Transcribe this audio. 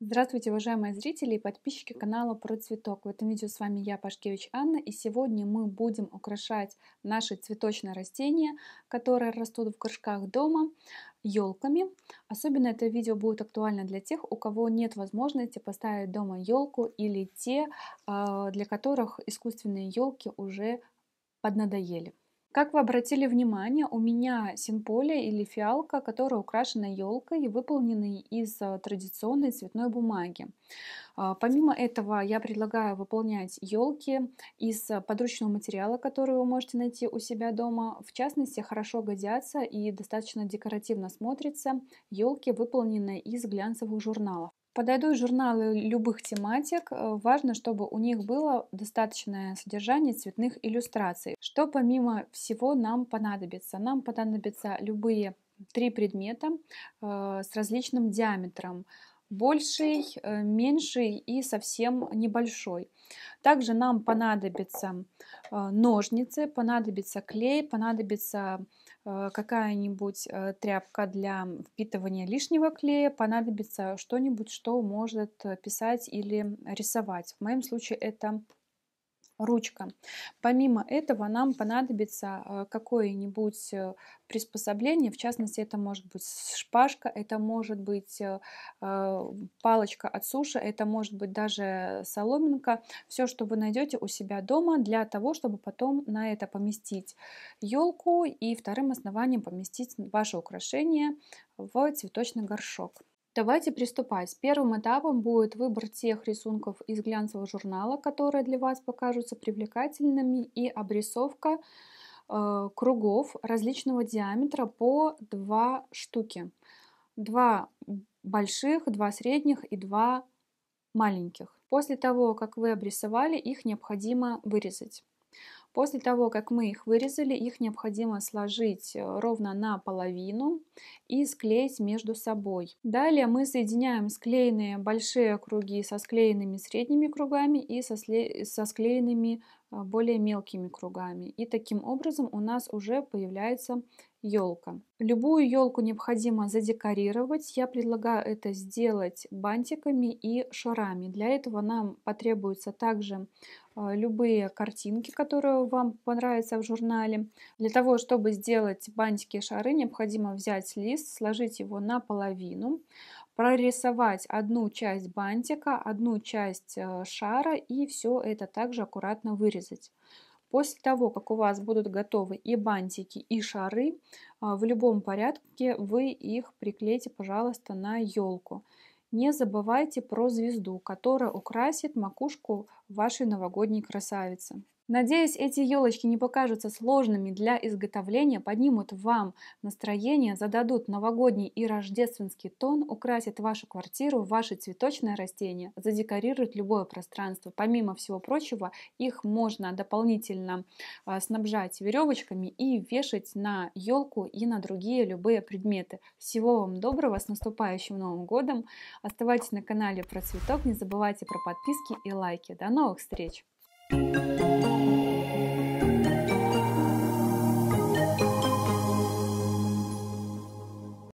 Здравствуйте, уважаемые зрители и подписчики канала Про Цветок. В этом видео с вами я, Пашкевич Анна, и сегодня мы будем украшать наши цветочные растения, которые растут в горшках дома, елками. Особенно это видео будет актуально для тех, у кого нет возможности поставить дома елку или те, а, для которых искусственные елки уже поднадоели. Как вы обратили внимание, у меня синполя или фиалка, которая украшена елкой и выполнена из э, традиционной цветной бумаги. А, помимо этого, я предлагаю выполнять елки из э, подручного материала, который вы можете найти у себя дома. В частности, хорошо годятся и достаточно декоративно смотрятся елки, выполненные из глянцевых журналов. Подойдут журналы любых тематик. Э, важно, чтобы у них было достаточное содержание цветных иллюстраций. Что помимо всего нам понадобится? Нам понадобятся любые три предмета э, с различным диаметром больший, э, меньший и совсем небольшой. Также нам понадобятся ножницы, понадобится клей, понадобится Э, какая-нибудь э, тряпка для впитывания лишнего клея, понадобится что-нибудь, что может э, писать или рисовать. В моем случае это ручка. Помимо этого нам понадобится э, какое-нибудь э, приспособление, в частности это может быть шпажка, это может быть э, палочка от суши, это может быть даже соломинка, все, что вы найдете у себя дома для того, чтобы потом на это поместить елку и вторым основанием поместить ваше украшение в цветочный горшок. Давайте приступать. Первым этапом будет выбор тех рисунков из глянцевого журнала, которые для вас покажутся привлекательными, и обрисовка э, кругов различного диаметра по два штуки. Два больших, два средних и два маленьких. После того, как вы обрисовали, их необходимо вырезать. После того, как мы их вырезали, их необходимо сложить э, ровно наполовину и склеить между собой. Далее мы соединяем склеенные большие круги со склеенными средними кругами и со, со склеенными а, более мелкими кругами. И таким образом у нас уже появляется елка. Любую елку необходимо задекорировать. Я предлагаю это сделать бантиками и шарами. Для этого нам потребуются также а, любые картинки, которые вам понравятся в журнале. Для того, чтобы сделать бантики и шары, необходимо взять лист, сложить его наполовину, прорисовать одну часть бантика, одну часть э, шара и все это также аккуратно вырезать. После того, как у вас будут готовы и бантики, и шары, а, в любом порядке вы их приклейте, пожалуйста, на елку. Не забывайте про звезду, которая украсит макушку вашей новогодней красавицы. Надеюсь, эти елочки не покажутся сложными для изготовления, поднимут вам настроение, зададут новогодний и рождественский тон, украсят вашу квартиру, ваши цветочные растения, задекорируют любое пространство. Помимо всего прочего, их можно дополнительно а, снабжать веревочками и вешать на елку и на другие любые предметы. Всего вам доброго, с наступающим Новым годом! Оставайтесь на канале про цветок, не забывайте про подписки и лайки. До новых встреч! うん。